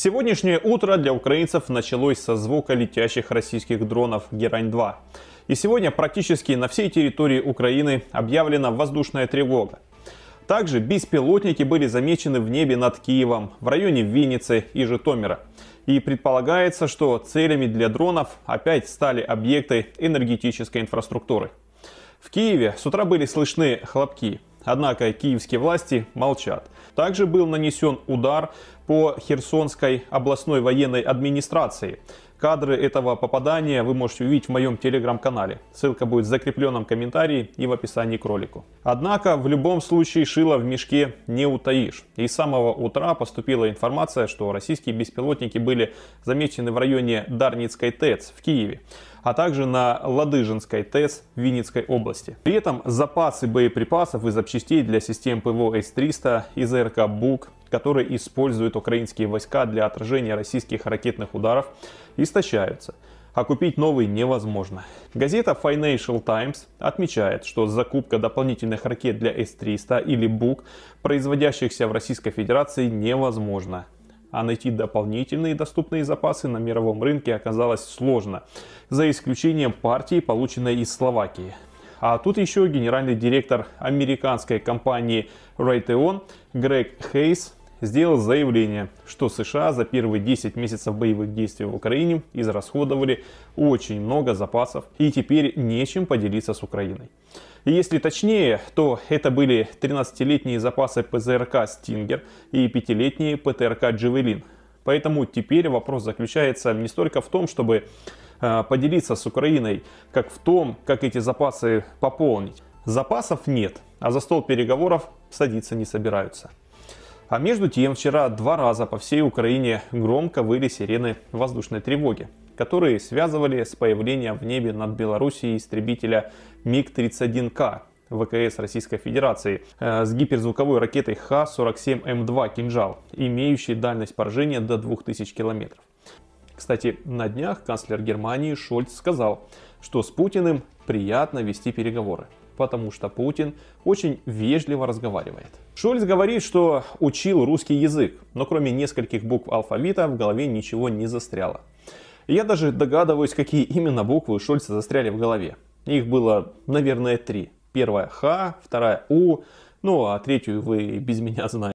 Сегодняшнее утро для украинцев началось со звука летящих российских дронов «Герань-2». И сегодня практически на всей территории Украины объявлена воздушная тревога. Также беспилотники были замечены в небе над Киевом, в районе Винницы и Житомира. И предполагается, что целями для дронов опять стали объекты энергетической инфраструктуры. В Киеве с утра были слышны хлопки. Однако киевские власти молчат. Также был нанесен удар по Херсонской областной военной администрации. Кадры этого попадания вы можете увидеть в моем телеграм-канале. Ссылка будет в закрепленном комментарии и в описании к ролику. Однако, в любом случае, шило в мешке не утаишь. И с самого утра поступила информация, что российские беспилотники были замечены в районе Дарницкой ТЭЦ в Киеве а также на Ладыжинской ТЭС в Винницкой области. При этом запасы боеприпасов и запчастей для систем ПВО С-300 из РК «Бук» которые используют украинские войска для отражения российских ракетных ударов, истощаются а купить новый невозможно. Газета Financial Times отмечает, что закупка дополнительных ракет для С-300 или БУК, производящихся в Российской Федерации, невозможна. А найти дополнительные доступные запасы на мировом рынке оказалось сложно, за исключением партии, полученной из Словакии. А тут еще генеральный директор американской компании Raytheon Грег Хейс сделал заявление, что США за первые 10 месяцев боевых действий в Украине израсходовали очень много запасов и теперь нечем поделиться с Украиной. И если точнее, то это были 13-летние запасы ПЗРК «Стингер» и 5-летние ПТРК «Джевелин». Поэтому теперь вопрос заключается не столько в том, чтобы э, поделиться с Украиной, как в том, как эти запасы пополнить. Запасов нет, а за стол переговоров садиться не собираются. А между тем, вчера два раза по всей Украине громко выли сирены воздушной тревоги, которые связывали с появлением в небе над Белоруссией истребителя МиГ-31К ВКС Российской Федерации э, с гиперзвуковой ракетой Х-47М2 «Кинжал», имеющей дальность поражения до 2000 километров. Кстати, на днях канцлер Германии Шольц сказал, что с Путиным приятно вести переговоры потому что Путин очень вежливо разговаривает. Шольц говорит, что учил русский язык, но кроме нескольких букв алфавита в голове ничего не застряло. я даже догадываюсь, какие именно буквы у Шольца застряли в голове. Их было, наверное, три. Первая Х, вторая У, ну а третью вы без меня знаете.